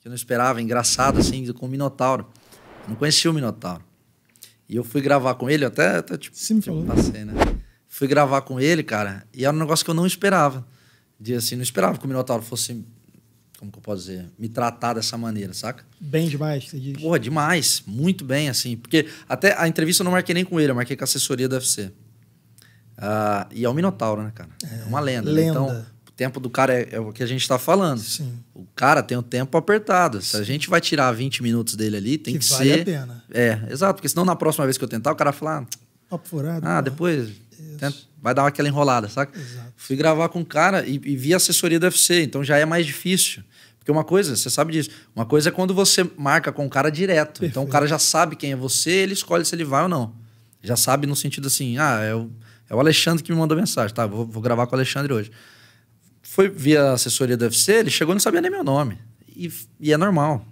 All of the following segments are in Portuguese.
que eu não esperava, engraçado, assim, com o Minotauro. Eu não conhecia o Minotauro. E eu fui gravar com ele, até, até tipo, Sim, me tipo, falou. passei, né? Fui gravar com ele, cara, e era um negócio que eu não esperava. De assim, não esperava que o Minotauro fosse, como que eu posso dizer, me tratar dessa maneira, saca? Bem demais, você diz. Porra, demais. Muito bem, assim. Porque até a entrevista eu não marquei nem com ele, eu marquei com a assessoria do UFC. Uh, ah, e é o Minotauro, né, cara? É, uma lenda. lenda. Né? Então, tempo do cara é, é o que a gente está falando. Sim. O cara tem o tempo apertado. Se a gente vai tirar 20 minutos dele ali, tem que, que vale ser. Vale a pena. É, exato, porque senão na próxima vez que eu tentar, o cara falar. Ah, Papo furado. Ah, né? depois. Tenta, vai dar aquela enrolada, saca? Exato. Fui gravar com o cara e, e vi a assessoria do UFC, então já é mais difícil. Porque uma coisa, você sabe disso, uma coisa é quando você marca com o cara direto. Perfeito. Então o cara já sabe quem é você, ele escolhe se ele vai ou não. Já sabe no sentido assim, ah, é o, é o Alexandre que me mandou mensagem, tá? Vou, vou gravar com o Alexandre hoje foi via assessoria do UFC, ele chegou e não sabia nem meu nome. E, e é normal.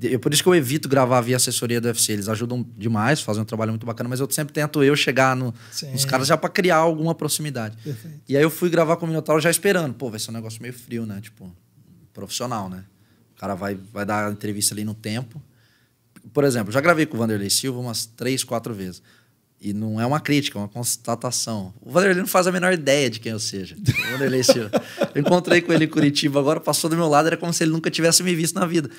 Eu, por isso que eu evito gravar via assessoria do UFC. Eles ajudam demais, fazem um trabalho muito bacana, mas eu sempre tento eu chegar no, nos caras já para criar alguma proximidade. Perfeito. E aí eu fui gravar com o Minotauro já esperando. Pô, vai ser um negócio meio frio, né? Tipo, profissional, né? O cara vai, vai dar a entrevista ali no tempo. Por exemplo, já gravei com o Vanderlei Silva umas três, quatro vezes. E não é uma crítica, é uma constatação. O Vanderlei não faz a menor ideia de quem eu seja. O Vanderlei Silva. Eu encontrei com ele em Curitiba agora, passou do meu lado, era como se ele nunca tivesse me visto na vida.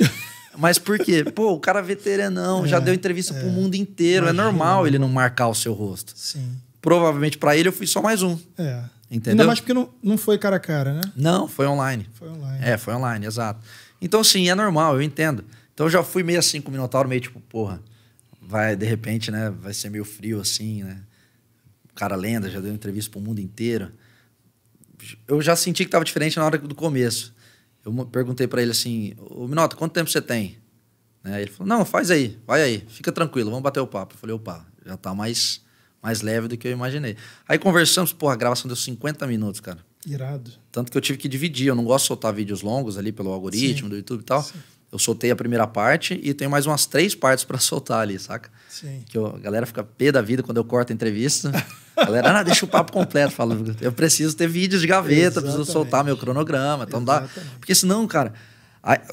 Mas por quê? Pô, o cara é veteranão, é, já deu entrevista é, pro mundo inteiro. É Imagina. É normal né? ele não marcar o seu rosto. Sim. Provavelmente para ele eu fui só mais um. É. Entendeu? Ainda mais porque não, não foi cara a cara, né? Não, foi online. Foi online. É, foi online, exato. Então, sim, é normal, eu entendo. Então, eu já fui meio assim com o Minotauro, meio tipo, porra vai, de repente, né, vai ser meio frio assim, né? O cara lenda, já deu entrevista pro mundo inteiro. Eu já senti que tava diferente na hora do começo. Eu perguntei para ele assim, o Minota, quanto tempo você tem? Né? Ele falou, não, faz aí, vai aí, fica tranquilo, vamos bater o papo. Eu falei, opa, já tá mais, mais leve do que eu imaginei. Aí conversamos, porra, a gravação deu 50 minutos, cara. Irado. Tanto que eu tive que dividir, eu não gosto de soltar vídeos longos ali pelo algoritmo Sim. do YouTube e tal. Sim eu soltei a primeira parte e tenho mais umas três partes para soltar ali, saca? Sim. Que eu, a galera fica pé da vida quando eu corto a entrevista. A galera, ah, deixa o papo completo. Falo, eu preciso ter vídeos de gaveta, Exatamente. preciso soltar meu cronograma. Então dá. Porque senão, cara,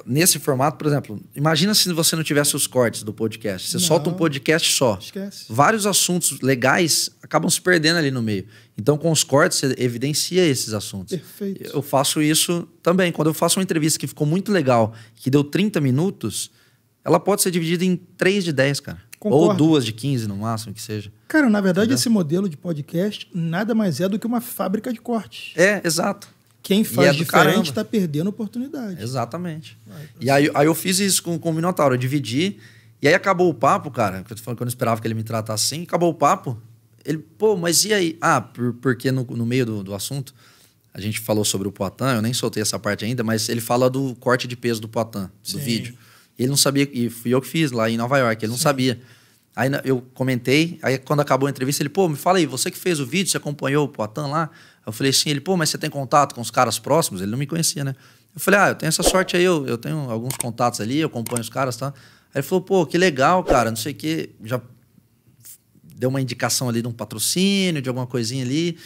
Nesse formato, por exemplo, imagina se você não tivesse os cortes do podcast. Você não, solta um podcast só. Esquece. Vários assuntos legais acabam se perdendo ali no meio. Então, com os cortes, você evidencia esses assuntos. Perfeito. Eu faço isso também. Quando eu faço uma entrevista que ficou muito legal, que deu 30 minutos, ela pode ser dividida em 3 de 10, cara. Concordo. Ou duas de 15, no máximo, que seja. Cara, na verdade, Entendeu? esse modelo de podcast nada mais é do que uma fábrica de cortes. É, exato. Quem é faz é diferente está perdendo oportunidade. Exatamente. e aí, aí eu fiz isso com, com o Minotauro, eu dividi. E aí acabou o papo, cara. Que eu falando que eu não esperava que ele me tratasse assim. Acabou o papo. Ele, pô, mas e aí? Ah, por, porque no, no meio do, do assunto, a gente falou sobre o Poitin, eu nem soltei essa parte ainda, mas ele fala do corte de peso do Poitin, do vídeo. Ele não sabia, e fui eu que fiz lá em Nova York, ele não Sim. sabia. Aí eu comentei, aí quando acabou a entrevista, ele, pô, me fala aí, você que fez o vídeo, você acompanhou o Poitin lá? Eu falei, sim. Ele, pô, mas você tem contato com os caras próximos? Ele não me conhecia, né? Eu falei, ah, eu tenho essa sorte aí, eu, eu tenho alguns contatos ali, eu acompanho os caras, tá? Aí ele falou, pô, que legal, cara, não sei o quê. Já deu uma indicação ali de um patrocínio, de alguma coisinha ali.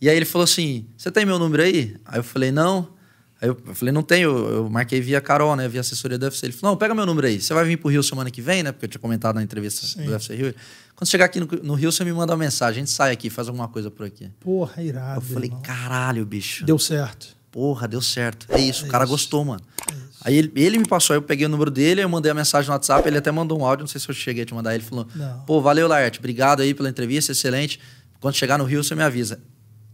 E aí ele falou assim, você tem meu número aí? Aí eu falei, não. Aí eu falei, não tenho, eu marquei via Carol, né? Via assessoria do UFC. Ele falou, não, pega meu número aí. Você vai vir pro Rio semana que vem, né? Porque eu tinha comentado na entrevista Sim. do UFC Rio. Quando chegar aqui no, no, Rio, você me manda uma mensagem. A gente sai aqui, faz alguma coisa por aqui. Porra, irado. Eu falei, irmão. caralho, bicho. Deu certo. Porra, deu certo. É isso, é o cara isso. gostou, mano. É aí ele, ele, me passou, aí eu peguei o número dele, eu mandei a mensagem no WhatsApp, ele até mandou um áudio, não sei se eu cheguei a te mandar. Ele falou, não. pô, valeu, Laerte, obrigado aí pela entrevista, excelente. Quando chegar no Rio, você me avisa.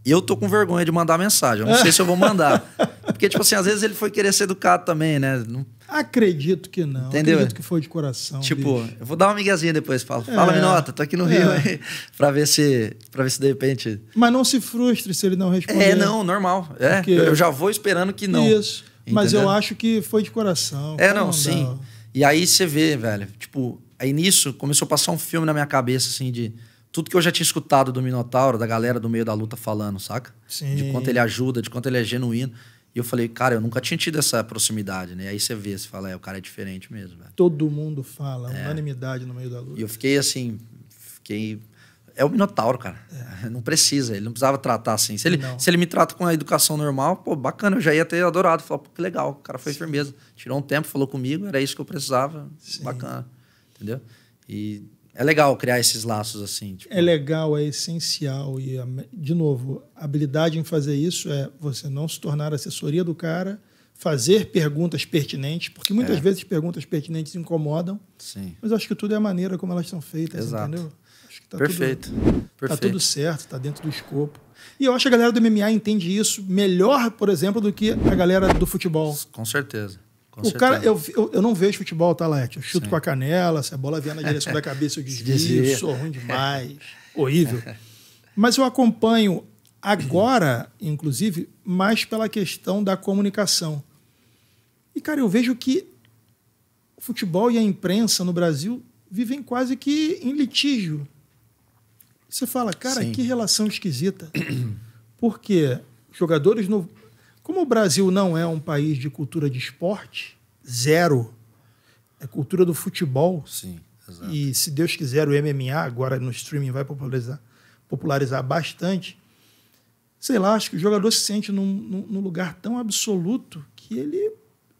Eu tô com vergonha de mandar mensagem, eu não sei se eu vou mandar. Porque, tipo assim, às vezes ele foi querer ser educado também, né? Não... Acredito que não. Entendeu? Acredito que foi de coração. Tipo, bicho. eu vou dar uma migazinha depois, falo. É, fala, Minota, tô aqui no é. Rio aí, pra ver se. para ver se de repente. Mas não se frustre se ele não responder. É, não, normal. É. Porque... Eu já vou esperando que não. Isso. Entendeu? Mas eu acho que foi de coração. É, não, não sim. E aí você vê, velho, tipo, aí nisso começou a passar um filme na minha cabeça, assim, de tudo que eu já tinha escutado do Minotauro, da galera do meio da luta falando, saca? Sim. De quanto ele ajuda, de quanto ele é genuíno. E eu falei, cara, eu nunca tinha tido essa proximidade, né? Aí você vê, você fala, é, o cara é diferente mesmo. Velho. Todo mundo fala, é. unanimidade no meio da luta. E eu fiquei assim, fiquei. É o Minotauro, cara. É. Não precisa, ele não precisava tratar assim. Se ele, se ele me trata com a educação normal, pô, bacana, eu já ia ter adorado. Falar, pô, que legal, o cara foi Sim. firmeza. Tirou um tempo, falou comigo, era isso que eu precisava, Sim. bacana, entendeu? E é legal criar esses laços assim. Tipo. É legal, é essencial. E, de novo, a habilidade em fazer isso é você não se tornar assessoria do cara, fazer perguntas pertinentes, porque muitas é. vezes perguntas pertinentes incomodam. Sim. Mas acho que tudo é a maneira como elas são feitas, Exato. entendeu? Acho que tá Perfeito. Tudo, Perfeito. Tá tudo certo, está dentro do escopo. E eu acho que a galera do MMA entende isso melhor, por exemplo, do que a galera do futebol. Com certeza. Com o certeza. cara, eu, eu, eu, não vejo futebol, tá, Laerte? Eu chuto Sim. com a canela, se a bola vier na direção da cabeça, eu desvio, desvio. sou ruim demais, horrível. Mas eu acompanho agora, inclusive, mais pela questão da comunicação. E, cara, eu vejo que o futebol e a imprensa no Brasil vivem quase que em litígio. Você fala, cara, Sim. que relação esquisita. Porque jogadores no como o Brasil não é um país de cultura de esporte, zero, é cultura do futebol. Sim, exato. E se Deus quiser, o MMA agora no streaming vai popularizar, popularizar bastante. Sei lá, acho que o jogador se sente num, num lugar tão absoluto que ele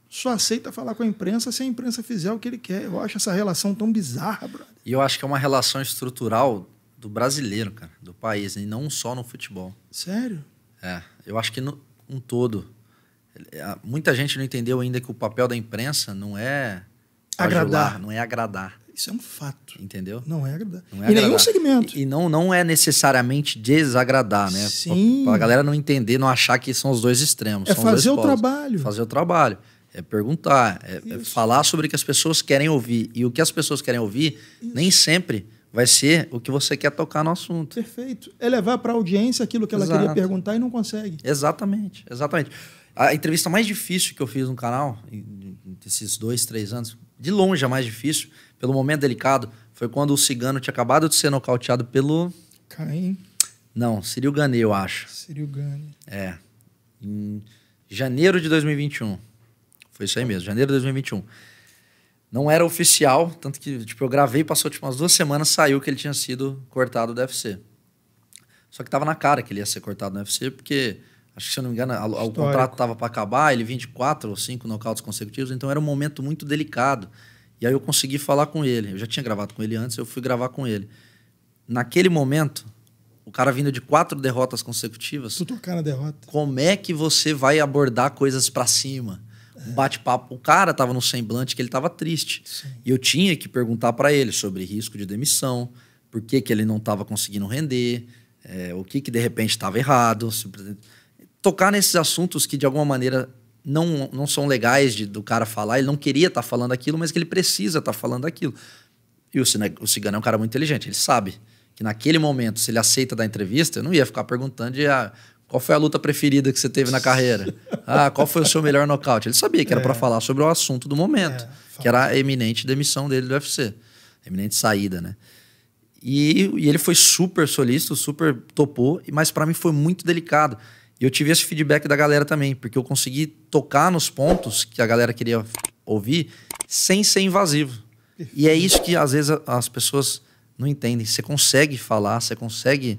só aceita falar com a imprensa se a imprensa fizer o que ele quer. Eu acho essa relação tão bizarra, brother. E eu acho que é uma relação estrutural do brasileiro, cara, do país, e não só no futebol. Sério? É. Eu acho que no, um todo. É, muita gente não entendeu ainda que o papel da imprensa não é agradar, não é agradar. Isso é um fato. Entendeu? Não é agradar. Não é em agradar. nenhum segmento. E, e, não, não é necessariamente desagradar, né? Sim. Pra, pra galera não entender, não achar que são os dois extremos. É fazer o trabalho. Fazer o trabalho. É perguntar, é, é, falar sobre o que as pessoas querem ouvir. E o que as pessoas querem ouvir Isso. nem sempre vai ser o que você quer tocar no assunto. Perfeito. É levar para a audiência aquilo que ela Exato. queria perguntar e não consegue. Exatamente, exatamente. A entrevista mais difícil que eu fiz no canal, nesses dois, três anos, de longe a mais difícil, pelo momento delicado, foi quando o Cigano tinha acabado de ser nocauteado pelo... Caim? Não, Ciril Gane, eu acho. Ciril Gane. É. Em janeiro de 2021. Foi isso aí mesmo, janeiro de 2021. Não era oficial, tanto que tipo, eu gravei, passou tipo, umas duas semanas, saiu que ele tinha sido cortado do UFC. Só que tava na cara que ele ia ser cortado no UFC, porque, acho que se eu não me engano, a, o contrato tava para acabar, ele vinha de quatro ou cinco nocautes consecutivos, então era um momento muito delicado. E aí eu consegui falar com ele. Eu já tinha gravado com ele antes, eu fui gravar com ele. Naquele momento, o cara vindo de quatro derrotas consecutivas. Tu tocar derrota. Como é que você vai abordar coisas para cima? um bate-papo. O cara estava no semblante que ele estava triste. Sim. E eu tinha que perguntar para ele sobre risco de demissão, por que, que ele não estava conseguindo render, é, o que, que de repente estava errado. Tocar nesses assuntos que, de alguma maneira, não, não são legais de, do cara falar, ele não queria estar tá falando aquilo, mas que ele precisa estar tá falando aquilo. E o, o Cigano é um cara muito inteligente, ele sabe que naquele momento, se ele aceita da entrevista, eu não ia ficar perguntando de ah, qual foi a luta preferida que você teve na carreira? Ah, qual foi o seu melhor nocaute? Ele sabia que era é. para falar sobre o assunto do momento, é, que era a eminente demissão dele do UFC, eminente saída, né? E, e ele foi super solícito, super topou, mas para mim foi muito delicado. E eu tive esse feedback da galera também, porque eu consegui tocar nos pontos que a galera queria ouvir sem ser invasivo. E é isso que às vezes as pessoas não entendem. Você consegue falar, você consegue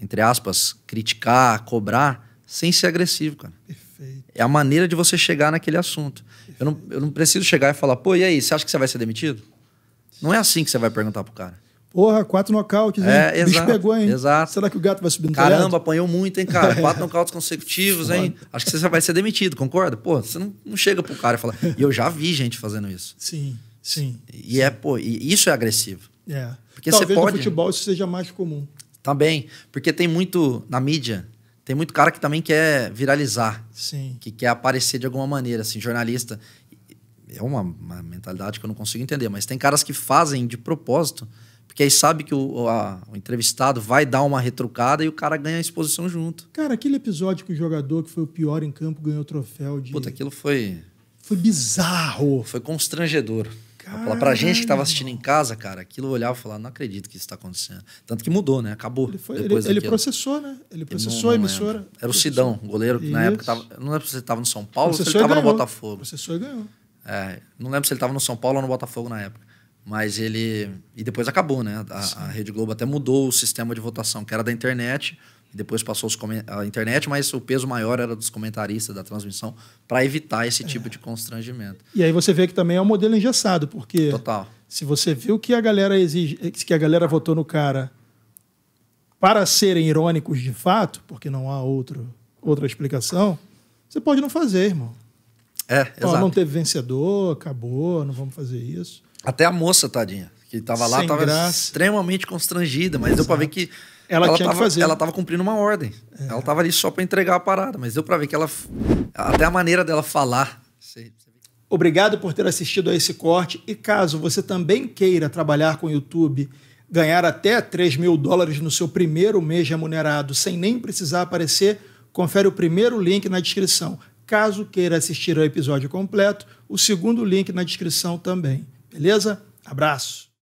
entre aspas, criticar, cobrar, sem ser agressivo, cara. Perfeito. É a maneira de você chegar naquele assunto. Eu não, eu não preciso chegar e falar, pô, e aí, você acha que você vai ser demitido? Não é assim que você vai perguntar pro cara. Porra, quatro nocautes, hein? É, exato, bicho pegou, hein? Exato. Será que o gato vai subir no Caramba, telhado? apanhou muito, hein, cara? Quatro nocautes consecutivos, hein? Acho que você vai ser demitido, concorda? Pô, você não, não chega pro cara e fala. E eu já vi gente fazendo isso. Sim, sim. E sim. é, pô, e isso é agressivo. É. Porque Talvez você pode... no futebol isso seja mais comum. Também, porque tem muito na mídia, tem muito cara que também quer viralizar, Sim. que quer aparecer de alguma maneira, assim, jornalista. É uma, uma mentalidade que eu não consigo entender, mas tem caras que fazem de propósito, porque aí sabe que o, a, o, entrevistado vai dar uma retrucada e o cara ganha a exposição junto. Cara, aquele episódio que o jogador que foi o pior em campo ganhou o troféu de. Puta, aquilo foi. Foi bizarro. Foi constrangedor. Pra, pra gente que tava assistindo em casa, cara, aquilo eu olhava e falava, não acredito que isso tá acontecendo. Tanto que mudou, né? Acabou. Ele, foi, ele, ele processou, né? Ele processou não, a emissora. Não era o Sidão, goleiro que isso. na época tava. Não lembro se ele tava no São Paulo ou se ele tava ganhou. no Botafogo. Processou e ganhou. É, não lembro se ele tava no São Paulo ou no Botafogo na época. Mas ele. E depois acabou, né? A, a Rede Globo até mudou o sistema de votação, que era da internet depois passou a internet, mas o peso maior era dos comentaristas da transmissão para evitar esse tipo é. de constrangimento. E aí você vê que também é um modelo engessado, porque Total. se você viu que a galera exige, eh, que a galera votou no cara para serem irônicos de fato, porque não há outro, outra explicação, você pode não fazer, irmão. É, exato. Não teve vencedor, acabou, não vamos fazer isso. Até a moça, tadinha, que estava lá, estava extremamente constrangida, mas exato. deu para ver que ela, ela tinha tava, que fazer. Ela estava cumprindo uma ordem. É. Ela estava ali só para entregar a parada, mas deu para ver que ela. Até a maneira dela falar. Obrigado por ter assistido a esse corte. E caso você também queira trabalhar com o YouTube, ganhar até 3 mil dólares no seu primeiro mês remunerado sem nem precisar aparecer, confere o primeiro link na descrição. Caso queira assistir ao episódio completo, o segundo link na descrição também. Beleza? Abraço!